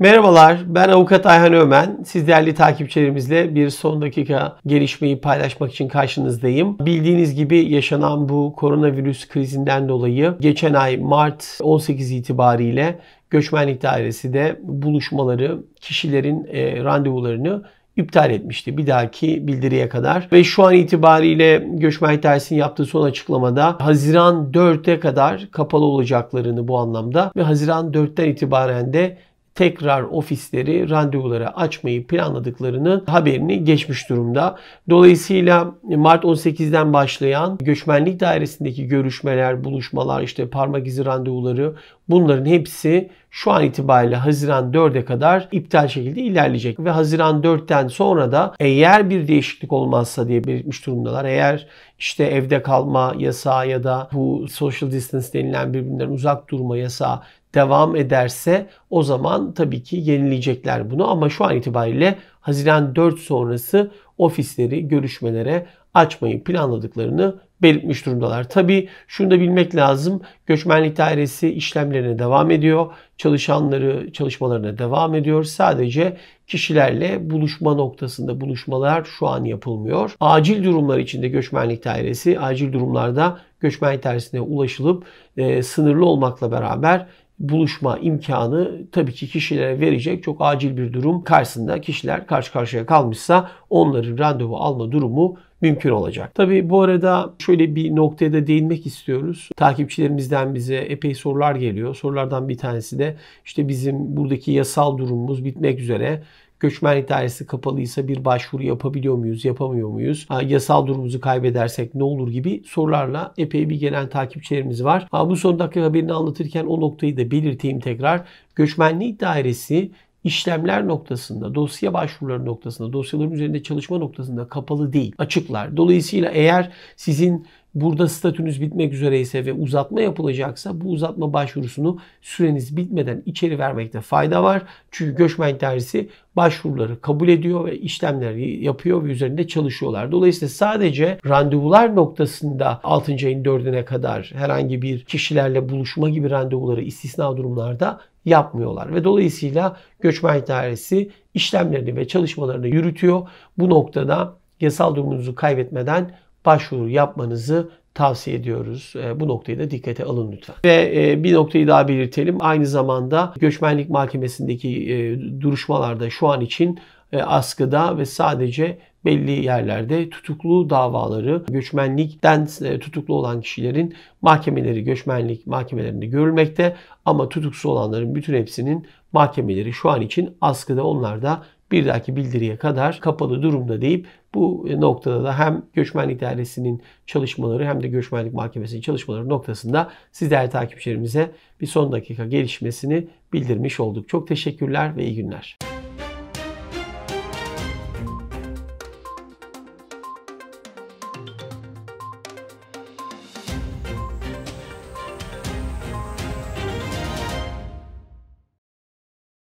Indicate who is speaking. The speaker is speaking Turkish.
Speaker 1: Merhabalar, ben Avukat Ayhan Ömen. Siz değerli takipçilerimizle bir son dakika gelişmeyi paylaşmak için karşınızdayım. Bildiğiniz gibi yaşanan bu koronavirüs krizinden dolayı geçen ay Mart 18 itibariyle Göçmenlik Dairesi de buluşmaları, kişilerin e, randevularını iptal etmişti bir dahaki bildiriye kadar. Ve şu an itibariyle Göçmen Dairesi'nin yaptığı son açıklamada Haziran 4'e kadar kapalı olacaklarını bu anlamda ve Haziran 4'ten itibaren de tekrar ofisleri, randevulara açmayı planladıklarının haberini geçmiş durumda. Dolayısıyla Mart 18'den başlayan göçmenlik dairesindeki görüşmeler, buluşmalar, işte parmak izi randevuları bunların hepsi şu an itibariyle Haziran 4'e kadar iptal şekilde ilerleyecek. Ve Haziran 4'ten sonra da eğer bir değişiklik olmazsa diye belirtmiş durumdalar. Eğer işte evde kalma yasağı ya da bu social distance denilen birbirinden uzak durma yasağı devam ederse o zaman tabii ki yenileyecekler bunu ama şu an itibariyle Haziran 4 sonrası ofisleri görüşmelere açmayı planladıklarını belirtmiş durumdalar. Tabii şunu da bilmek lazım. Göçmenlik dairesi işlemlerine devam ediyor. Çalışanları çalışmalarına devam ediyor. Sadece kişilerle buluşma noktasında buluşmalar şu an yapılmıyor. Acil durumlar içinde göçmenlik dairesi acil durumlarda göçmenlik dairesine ulaşılıp e, sınırlı olmakla beraber buluşma imkanı tabii ki kişilere verecek çok acil bir durum karşısında kişiler karşı karşıya kalmışsa onların randevu alma durumu mümkün olacak. Tabi bu arada şöyle bir noktaya da değinmek istiyoruz. Takipçilerimizden bize epey sorular geliyor. Sorulardan bir tanesi de işte bizim buradaki yasal durumumuz bitmek üzere Göçmen idaresi kapalıysa bir başvuru yapabiliyor muyuz, yapamıyor muyuz? yasal durumumuzu kaybedersek ne olur gibi sorularla epey bir gelen takipçilerimiz var. bu son dakika haberini anlatırken o noktayı da belirteyim tekrar. Göçmenlik dairesi işlemler noktasında, dosya başvuruları noktasında, dosyaların üzerinde çalışma noktasında kapalı değil, açıklar. Dolayısıyla eğer sizin burada statünüz bitmek üzereyse ve uzatma yapılacaksa bu uzatma başvurusunu süreniz bitmeden içeri vermekte fayda var. Çünkü göçmen dairesi başvuruları kabul ediyor ve işlemleri yapıyor ve üzerinde çalışıyorlar. Dolayısıyla sadece randevular noktasında 6. ayın 4'üne kadar herhangi bir kişilerle buluşma gibi randevuları istisna durumlarda yapmıyorlar ve dolayısıyla göçmen dairesi işlemlerini ve çalışmalarını yürütüyor. Bu noktada yasal durumunuzu kaybetmeden başvuru yapmanızı tavsiye ediyoruz. E, bu noktayı da dikkate alın lütfen. Ve e, bir noktayı daha belirtelim. Aynı zamanda göçmenlik mahkemesindeki e, duruşmalarda şu an için askıda ve sadece belli yerlerde tutuklu davaları göçmenlikten tutuklu olan kişilerin mahkemeleri göçmenlik mahkemelerinde görülmekte ama tutuksu olanların bütün hepsinin mahkemeleri şu an için askıda onlar da bir dahaki bildiriye kadar kapalı durumda deyip bu noktada da hem göçmen idaresinin çalışmaları hem de göçmenlik mahkemesinin çalışmaları noktasında sizler takipçilerimize bir son dakika gelişmesini bildirmiş olduk. Çok teşekkürler ve iyi günler.